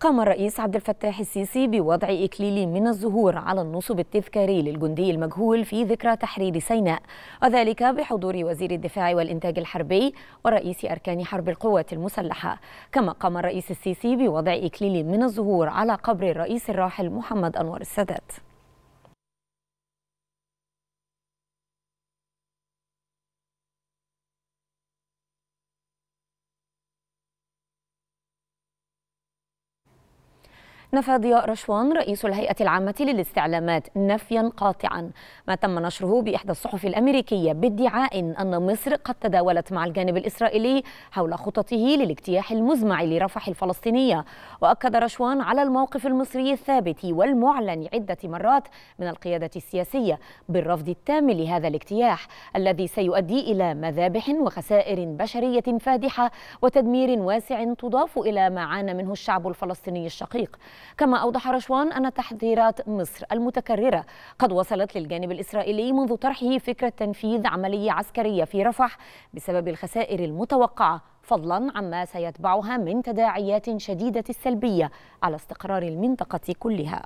قام الرئيس عبد الفتاح السيسي بوضع إكليل من الزهور على النصب التذكاري للجندي المجهول في ذكرى تحرير سيناء وذلك بحضور وزير الدفاع والإنتاج الحربي ورئيس أركان حرب القوات المسلحة كما قام الرئيس السيسي بوضع إكليل من الزهور على قبر الرئيس الراحل محمد أنور السادات نفى ضياء رشوان رئيس الهيئة العامة للاستعلامات نفيا قاطعا ما تم نشره بإحدى الصحف الأمريكية بادعاء أن مصر قد تداولت مع الجانب الإسرائيلي حول خططه للاجتياح المزمع لرفح الفلسطينية وأكد رشوان على الموقف المصري الثابت والمعلن عدة مرات من القيادة السياسية بالرفض التام لهذا الاجتياح الذي سيؤدي إلى مذابح وخسائر بشرية فادحة وتدمير واسع تضاف إلى ما عانى منه الشعب الفلسطيني الشقيق كما أوضح رشوان أن تحذيرات مصر المتكررة قد وصلت للجانب الإسرائيلي منذ طرحه فكرة تنفيذ عملية عسكرية في رفح بسبب الخسائر المتوقعة فضلا عما سيتبعها من تداعيات شديدة السلبية على استقرار المنطقة كلها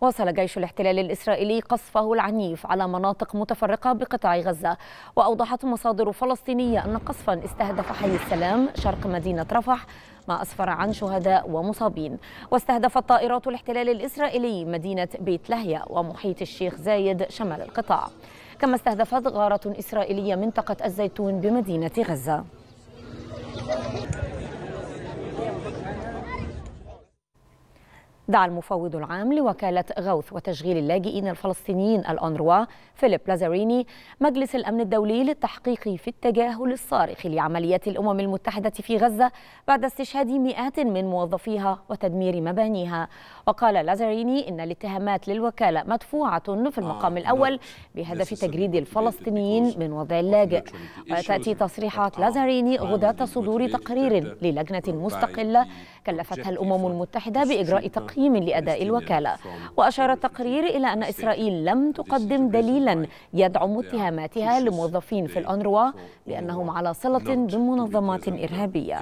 واصل جيش الاحتلال الإسرائيلي قصفه العنيف على مناطق متفرقة بقطاع غزة وأوضحت مصادر فلسطينية أن قصفا استهدف حي السلام شرق مدينة رفح ما أسفر عن شهداء ومصابين واستهدفت طائرات الاحتلال الإسرائيلي مدينة بيت لهيا ومحيط الشيخ زايد شمال القطاع كما استهدفت غارة إسرائيلية منطقة الزيتون بمدينة غزة دعا المفوض العام لوكالة غوث وتشغيل اللاجئين الفلسطينيين الأنروا فيليب لازاريني مجلس الأمن الدولي للتحقيق في التجاهل الصارخ لعمليات الأمم المتحدة في غزة بعد استشهاد مئات من موظفيها وتدمير مبانيها وقال لازاريني إن الاتهامات للوكالة مدفوعة في آه، المقام الأول بهدف تجريد الفلسطينيين من وضع اللاجئ وتأتي تصريحات لازاريني غداة صدور تقرير للجنة مستقلة كلفتها الأمم المتحدة بإجراء تقييم التقييم لأداء الوكالة وأشار التقرير إلى أن إسرائيل لم تقدم دليلا يدعم اتهاماتها لموظفين في الأنروا لأنهم على صلة بمنظمات إرهابية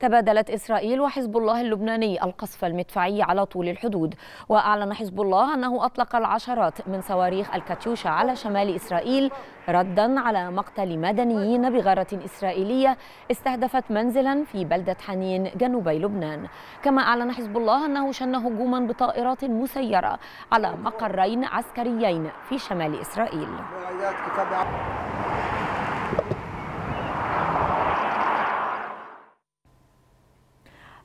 تبادلت إسرائيل وحزب الله اللبناني القصف المدفعي على طول الحدود وأعلن حزب الله أنه أطلق العشرات من صواريخ الكاتيوشا على شمال إسرائيل ردا على مقتل مدنيين بغارة إسرائيلية استهدفت منزلا في بلدة حنين جنوبي لبنان كما أعلن حزب الله أنه شن هجوما بطائرات مسيرة على مقرين عسكريين في شمال إسرائيل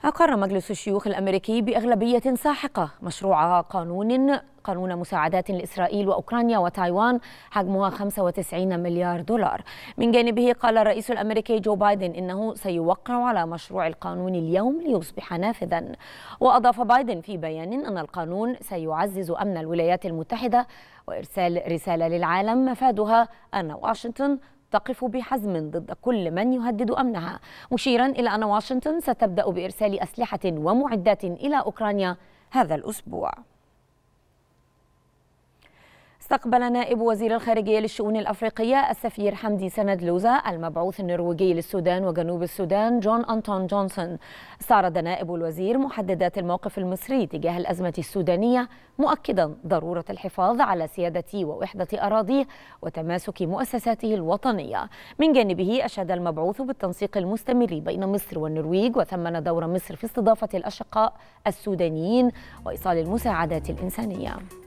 أقر مجلس الشيوخ الأمريكي بأغلبية ساحقة مشروع قانون قانون مساعدات لإسرائيل وأوكرانيا وتايوان حجمها 95 مليار دولار من جانبه قال الرئيس الأمريكي جو بايدن إنه سيوقع على مشروع القانون اليوم ليصبح نافذا وأضاف بايدن في بيان أن القانون سيعزز أمن الولايات المتحدة وإرسال رسالة للعالم مفادها أن واشنطن تقف بحزم ضد كل من يهدد أمنها مشيرا إلى أن واشنطن ستبدأ بإرسال أسلحة ومعدات إلى أوكرانيا هذا الأسبوع استقبل نائب وزير الخارجية للشؤون الأفريقية السفير حمدي سند لوزا المبعوث النرويجي للسودان وجنوب السودان جون أنتون جونسون استعرض نائب الوزير محددات الموقف المصري تجاه الأزمة السودانية مؤكدا ضرورة الحفاظ على سيادة ووحدة أراضيه وتماسك مؤسساته الوطنية من جانبه أشاد المبعوث بالتنسيق المستمر بين مصر والنرويج وثمن دور مصر في استضافة الأشقاء السودانيين وإيصال المساعدات الإنسانية